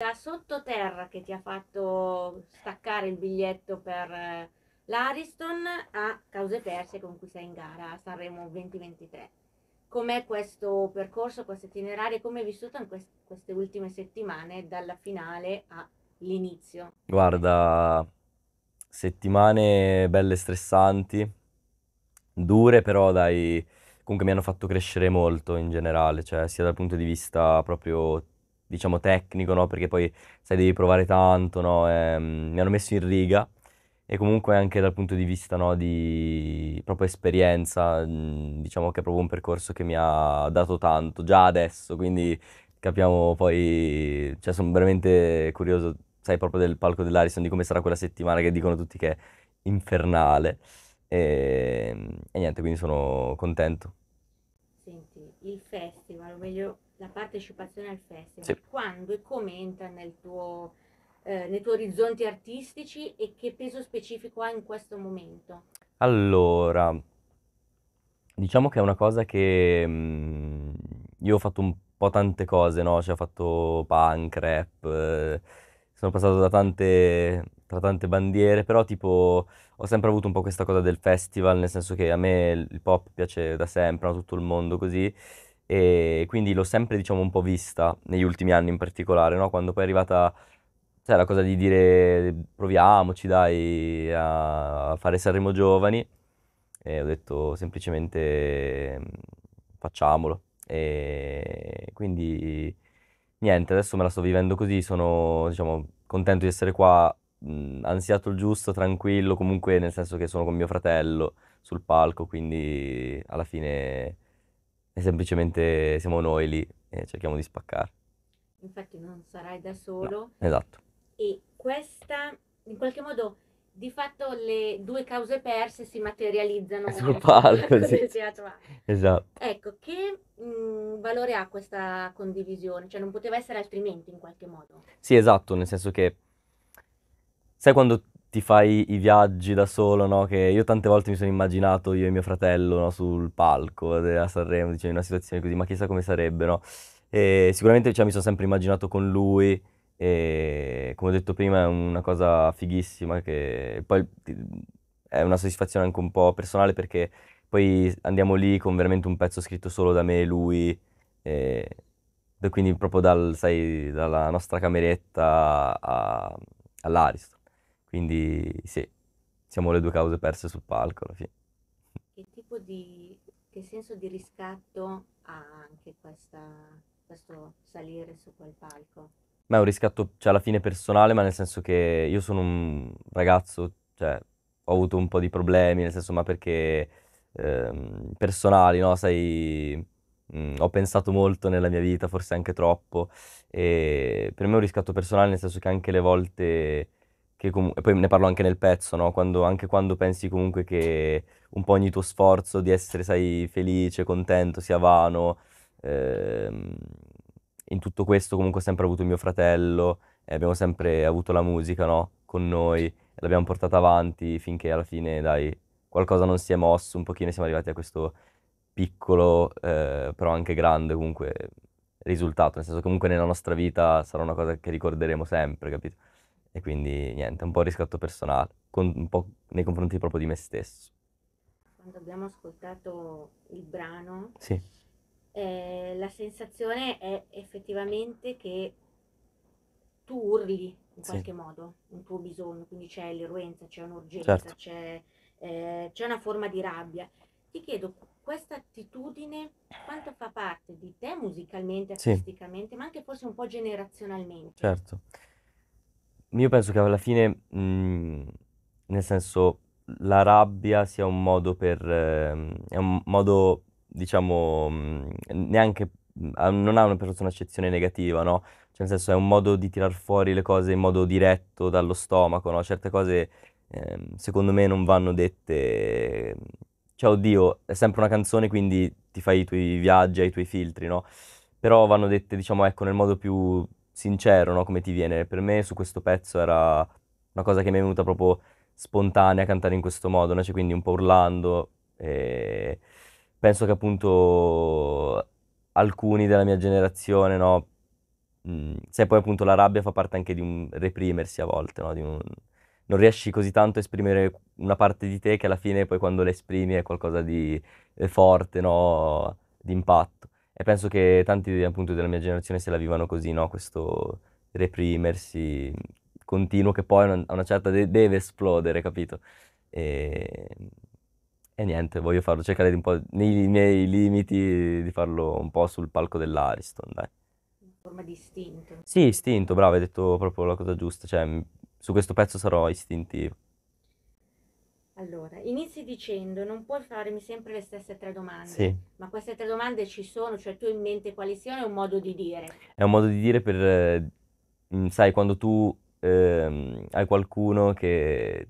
da sottoterra che ti ha fatto staccare il biglietto per eh, l'Ariston a cause perse con cui sei in gara a Sanremo 2023. Com'è questo percorso, questo itinerario, come hai vissuto in quest- queste ultime settimane dalla finale all'inizio? Guarda, settimane belle stressanti, dure però dai, comunque mi hanno fatto crescere molto in generale, cioè sia dal punto di vista proprio diciamo tecnico, no? Perché poi, sai, devi provare tanto, no? E, ehm, mi hanno messo in riga e comunque anche dal punto di vista, no, di proprio esperienza, mhmm, diciamo che è proprio un percorso che mi ha dato tanto già adesso, quindi capiamo poi, cioè sono veramente curioso, sai, proprio del palco dell'Arison, di come sarà quella settimana che dicono tutti che è infernale. E, ehm, e niente, quindi sono contento il festival, o meglio la partecipazione al festival, sì. quando e come entra nel tuo, eh, nei tuoi orizzonti artistici e che peso specifico ha in questo momento? Allora, diciamo che è una cosa che mh, mm, io ho fatto un po' tante cose, no? Cioè ho fatto punk, rap, eh, sono passato da tante, tra tante bandiere, però tipo ho sempre avuto un po' questa cosa del festival, nel senso che a me il pop piace da sempre, a tutto il mondo così, e quindi l'ho sempre diciamo un po' vista, negli ultimi anni in particolare, no? quando poi è arrivata cioè, la cosa di dire proviamoci dai a fare Sanremo Giovani, e ho detto semplicemente facciamolo. E quindi niente, adesso me la sto vivendo così, sono diciamo, contento di essere qua mh, ansiato il giusto, tranquillo, comunque nel senso che sono con mio fratello sul palco, quindi alla fine è semplicemente siamo noi lì e cerchiamo di spaccare. Infatti non sarai da solo. No, esatto. E questa, in qualche modo, di fatto le due cause perse si materializzano sul palco. Sì. Esatto. Ecco, che mh, valore ha questa condivisione? Cioè non poteva essere altrimenti in qualche modo. Sì, esatto, nel senso che sai quando ti fai i viaggi da solo, no? Che io tante volte mi sono immaginato io e mio fratello, no? Sul palco a Sanremo, diciamo, in una situazione così, ma chissà come sarebbe, no? E sicuramente cioè, mi sono sempre immaginato con lui e come ho detto prima è una cosa fighissima che poi è una soddisfazione anche un po' personale perché poi andiamo lì con veramente un pezzo scritto solo da me e lui e quindi proprio dal, sai, dalla nostra cameretta a, all'Aristo. Quindi sì, siamo le due cause perse sul palco alla fine. Che tipo di, che senso di riscatto ha anche questa, questo salire su quel palco? Ma è un riscatto, cioè alla fine personale, ma nel senso che io sono un ragazzo, cioè ho avuto un po' di problemi, nel senso ma perché ehm, personali, no? Sai, mh, ho pensato molto nella mia vita, forse anche troppo, e per me è un riscatto personale, nel senso che anche le volte che comunque, poi ne parlo anche nel pezzo, no? Quando, anche quando pensi comunque che un po' ogni tuo sforzo di essere, sai, felice, contento, sia vano, ehm, in tutto questo comunque ho sempre avuto mio fratello, e abbiamo sempre avuto la musica, no? Con noi, l'abbiamo portata avanti finché alla fine, dai, qualcosa non si è mosso, un pochino siamo arrivati a questo piccolo, eh, però anche grande comunque risultato, nel senso che comunque nella nostra vita sarà una cosa che ricorderemo sempre, capito? E quindi niente, un po' riscatto personale, con, un po' nei confronti proprio di me stesso. Quando abbiamo ascoltato il brano, sì. eh, la sensazione è effettivamente che tu urli in sì. qualche modo un tuo bisogno, quindi c'è l'irruenza, c'è un'urgenza, certo. c'è, eh, c'è una forma di rabbia. Ti chiedo questa attitudine quanto fa parte di te musicalmente, artisticamente, sì. ma anche forse un po' generazionalmente. Certo io penso che alla fine, mh, mhmm, nel senso, la rabbia sia un modo per... ehm, è un modo, diciamo, mh, mhmm, neanche... ah, non ha una per forza negativa, no? Cioè, nel senso, è un modo di tirar fuori le cose in modo diretto dallo stomaco, no? Certe cose, ehm, secondo me, non vanno dette... Cioè, oddio, è sempre una canzone, quindi ti fai i tuoi viaggi, hai i tuoi filtri, no? Però vanno dette, diciamo, ecco, nel modo più sincero, no? Come ti viene. Per me su questo pezzo era una cosa che mi è venuta proprio spontanea cantare in questo modo, no? cioè, quindi un po' urlando. E penso che appunto alcuni della mia generazione, no? Mm, sai poi appunto la rabbia fa parte anche di un reprimersi a volte, no? un... non riesci così tanto a esprimere una parte di te che alla fine poi quando la esprimi è qualcosa di è eh, forte, no? Di impatto. E penso che tanti appunto della mia generazione se la vivano così, no? Questo reprimersi continuo che poi a una certa de- deve esplodere, capito? E... e... niente, voglio farlo, cercare di un po' nei miei limiti di farlo un po' sul palco dell'Ariston, dai. In forma di istinto. Sì, istinto, bravo, hai detto proprio la cosa giusta, cioè su questo pezzo sarò istintivo. Allora, inizi dicendo, non puoi farmi sempre le stesse tre domande, Sì, ma queste tre domande ci sono, cioè tu in mente quali siano, è un modo di dire. è un modo di dire per, eh, sai, quando tu ehm, hai qualcuno che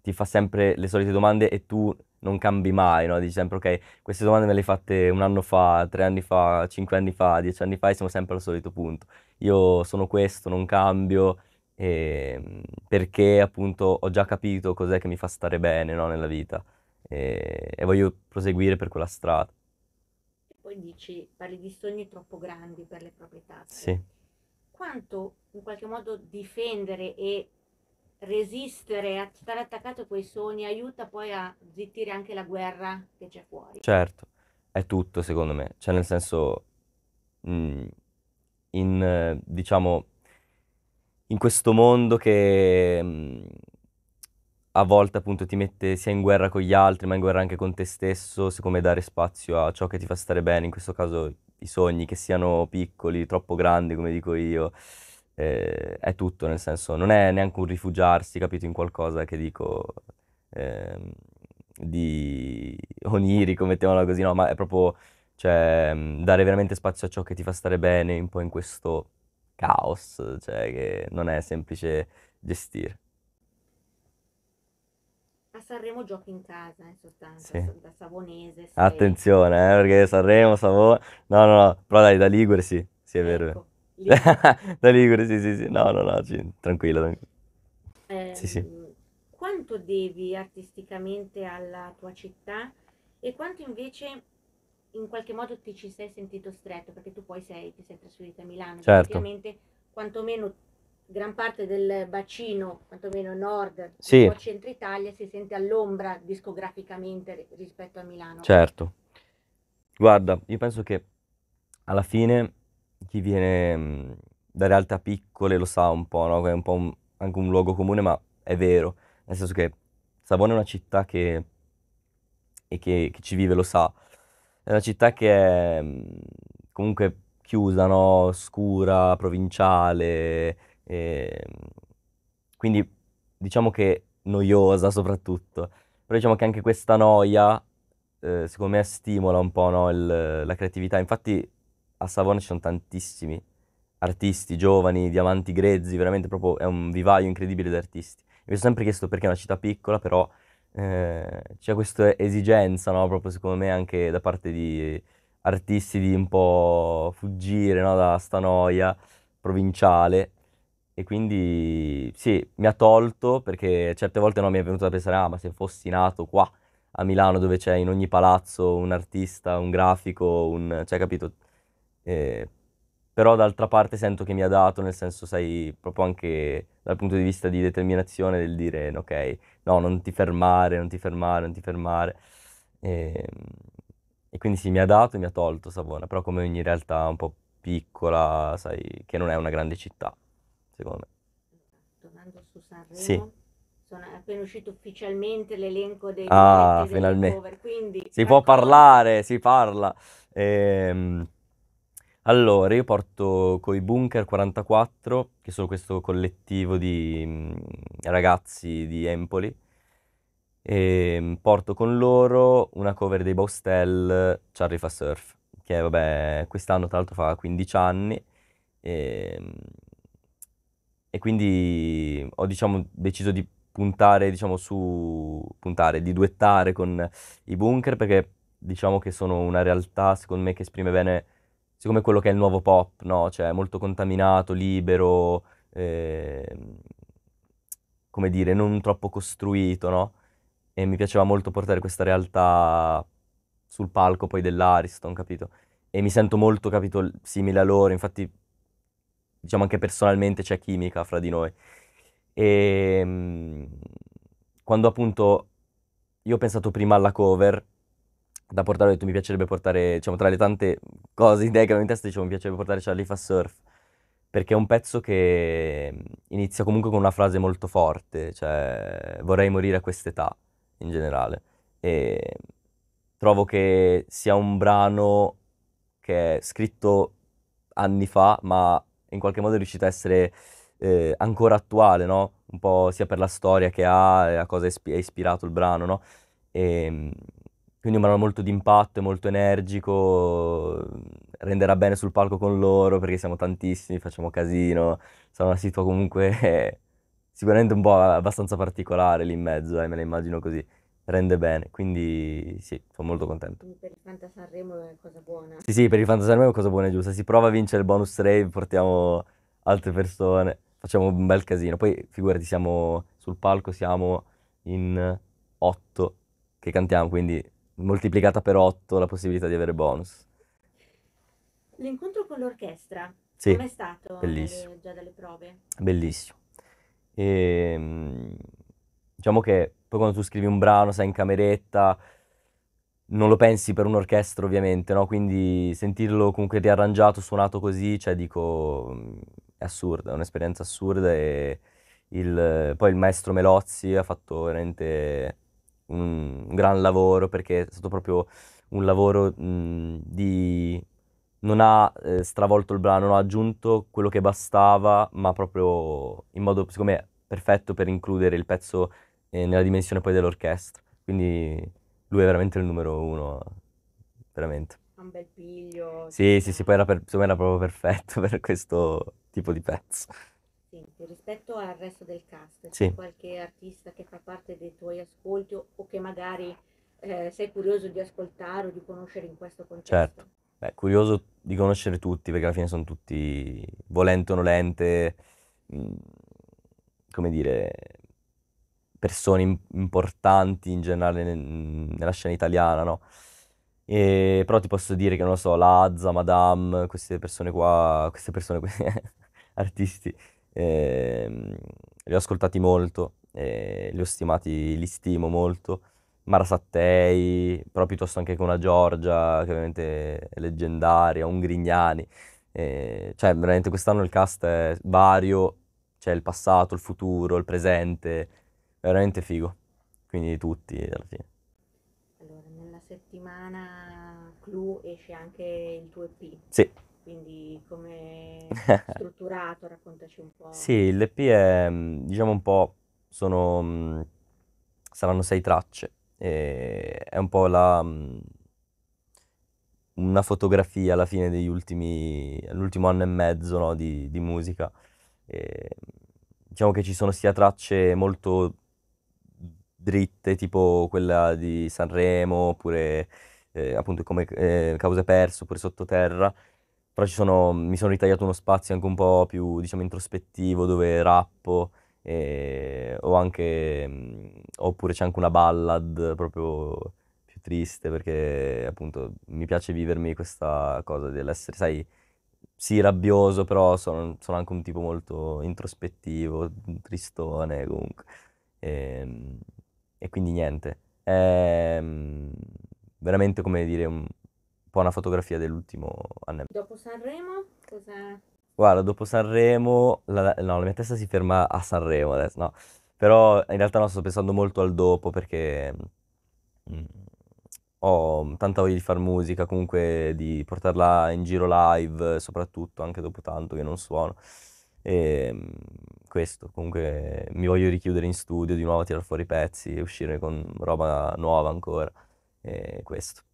ti fa sempre le solite domande e tu non cambi mai, no? Dici sempre, ok, queste domande me le hai fatte un anno fa, tre anni fa, cinque anni fa, dieci anni fa e siamo sempre al solito punto. Io sono questo, non cambio, e, ehm, perché appunto ho già capito cos'è che mi fa stare bene no, nella vita e, ehm, e, voglio proseguire per quella strada. E poi dici, parli di sogni troppo grandi per le proprie tasche. Sì. Quanto in qualche modo difendere e resistere, a stare attaccato a quei sogni aiuta poi a zittire anche la guerra che c'è fuori? Certo, è tutto secondo me, cioè nel senso... Mh, mm, in, diciamo, in questo mondo che mm, a volte appunto ti mette sia in guerra con gli altri, ma in guerra anche con te stesso, siccome dare spazio a ciò che ti fa stare bene, in questo caso i sogni, che siano piccoli, troppo grandi, come dico io, eh, è tutto, nel senso non è neanche un rifugiarsi, capito, in qualcosa che dico eh, di onirico, mettiamola così, no, ma è proprio cioè, mm, dare veramente spazio a ciò che ti fa stare bene un po' in questo caos, cioè che non è semplice gestire. A Sanremo giochi in casa, in eh, sostanza, Sì. da Savonese. sei- Attenzione, eh, perché Sanremo, Savona... No, no, no, però dai, da Ligure sì, sì è vero. Ecco, vero. ecco, Da Ligure sì, sì, sì, no, no, no, ci- tranquillo, tranquillo. ehm, sì, sì. Ehm, quanto devi artisticamente alla tua città e quanto invece in qualche modo ti ci sei sentito stretto perché tu poi sei, ti sei trasferito a Milano. Certo. Ovviamente quantomeno gran parte del bacino, quantomeno nord, sì. o centro Italia, si sente all'ombra discograficamente rispetto a Milano. Certo. Guarda, io penso che alla fine chi viene mm, da realtà piccole lo sa un po', no? è un po' un, anche un luogo comune, ma è vero, nel senso che Savona è una città che, che, che ci vive, lo sa, è una città che è mm, comunque chiusa, no? Scura, provinciale, e... Mm, quindi diciamo che noiosa soprattutto. Però diciamo che anche questa noia, eh, secondo me, stimola un po' no? Il, la creatività. Infatti a Savona ci sono tantissimi artisti, giovani, diamanti grezzi, veramente proprio è un vivaio incredibile di artisti. Mi sono sempre chiesto perché è una città piccola, però eh, c'è questa esigenza, no? proprio secondo me anche da parte di artisti di un po' fuggire no? da sta noia provinciale e quindi sì, mi ha tolto perché certe volte no, mi è venuto da pensare ah ma se fossi nato qua a Milano dove c'è in ogni palazzo un artista, un grafico, un... cioè capito? Eh, però d'altra parte sento che mi ha dato, nel senso sai, proprio anche dal punto di vista di determinazione del dire ok, no, non ti fermare, non ti fermare, non ti fermare. E, ehm, e quindi sì, mi ha dato e mi ha tolto Savona, però come ogni realtà un po' piccola, sai, che non è una grande città, secondo me. Tornando su Sanremo, sì. sono, appena uscito ufficialmente l'elenco dei ah, finalmente. Cover, quindi... Si ecco. può parlare, si parla. Ehm... Allora, io porto con i Bunker 44, che sono questo collettivo di mm, ragazzi di Empoli, e ehm, porto con loro una cover dei Baustel, Charlie fa surf, che vabbè, quest'anno tra l'altro fa 15 anni, e, ehm, e quindi ho diciamo, deciso di puntare, diciamo, su, puntare, di duettare con i Bunker, perché diciamo che sono una realtà, secondo me, che esprime bene siccome quello che è il nuovo pop, no? Cioè molto contaminato, libero, eh, come dire, non troppo costruito, no? E mi piaceva molto portare questa realtà sul palco poi dell'Ariston, capito? E mi sento molto, capito, simile a loro, infatti diciamo anche personalmente c'è chimica fra di noi. E ehm, quando appunto io ho pensato prima alla cover da portare ho detto mi piacerebbe portare, diciamo, tra le tante cose, idee che avevo in testa, dicevo mi piacerebbe portare Charlie Fa Surf, perché è un pezzo che mm, inizia comunque con una frase molto forte, cioè vorrei morire a quest'età in generale. E trovo che sia un brano che è scritto anni fa, ma in qualche modo è riuscito a essere eh, ancora attuale, no? Un po' sia per la storia che ha, a cosa è ispirato il brano, no? E, mm, quindi un brano molto d'impatto, molto energico, renderà bene sul palco con loro perché siamo tantissimi, facciamo casino, sarà una situazione comunque sicuramente un po' abbastanza particolare lì in mezzo, eh, me la immagino così, rende bene, quindi sì, sono molto contento. per il Fanta Sanremo è cosa buona. Sì, sì, per il Fanta Sanremo è una cosa buona e giusta, si prova a vincere il bonus rave, portiamo altre persone, facciamo un bel casino, poi figurati siamo sul palco, siamo in otto che cantiamo, quindi moltiplicata per 8 la possibilità di avere bonus. L'incontro con l'orchestra sì. com'è stato? Bellissimo. Eh, già dalle prove. Bellissimo. E, ehm, diciamo che poi quando tu scrivi un brano, sei in cameretta, non lo pensi per un'orchestra ovviamente, no? Quindi sentirlo comunque riarrangiato, suonato così, cioè dico, è assurda, è un'esperienza assurda e il, poi il maestro Melozzi ha fatto veramente un, gran lavoro perché è stato proprio un lavoro mh, di... non ha eh, stravolto il brano, non ha aggiunto quello che bastava, ma proprio in modo, secondo me, perfetto per includere il pezzo eh, nella dimensione poi dell'orchestra. Quindi lui è veramente il numero uno, veramente. Un bel piglio. Sì, sì, sì, poi era, per, era proprio perfetto per questo tipo di pezzo. Senti, rispetto al resto del cast, sì. c'è qualche artista che fa parte dei tuoi ascolti o, che magari eh, sei curioso di ascoltare o di conoscere in questo contesto? Certo, Beh, curioso di conoscere tutti perché alla fine sono tutti volente o nolente, mh, mm, come dire, persone im- importanti in generale nel, nella scena italiana, no? E, però ti posso dire che, non lo so, Lazza, Madame, queste persone qua, queste persone, questi artisti, eh, li ho ascoltati molto, eh, li ho stimati, li stimo molto. Mara Sattei, però piuttosto anche con una Giorgia, che ovviamente è leggendaria, un Grignani. Eh, cioè, veramente quest'anno il cast è vario, c'è il passato, il futuro, il presente, è veramente figo. Quindi tutti alla fine. Allora, nella settimana Clou esce anche il tuo EP. Sì quindi come strutturato, raccontaci un po'. Sì, l'EP è, mm, diciamo un po', sono, mm, saranno sei tracce, è un po' la, mm, una fotografia alla fine degli ultimi, l'ultimo anno e mezzo no, di, di, musica. E, diciamo che ci sono sia tracce molto dritte, tipo quella di Sanremo, oppure eh, appunto come eh, Cause Perso, oppure Sottoterra, però sono, mi sono ritagliato uno spazio anche un po' più diciamo, introspettivo dove rappo e ho anche, mm, oppure c'è anche una ballad proprio più triste perché appunto mi piace vivermi questa cosa dell'essere, sai, sì rabbioso però sono, sono anche un tipo molto introspettivo, tristone comunque e, ehm, e quindi niente, è ehm, veramente come dire... Un, po' una fotografia dell'ultimo anno. Dopo Sanremo cosa... Guarda, dopo Sanremo, la, no, la mia testa si ferma a Sanremo adesso, no. Però in realtà no, sto pensando molto al dopo perché mh, mm, ho tanta voglia di fare musica, comunque di portarla in giro live, soprattutto anche dopo tanto che non suono. E ehm, questo, comunque mi voglio richiudere in studio, di nuovo tirare fuori pezzi e uscire con roba nuova ancora. E questo.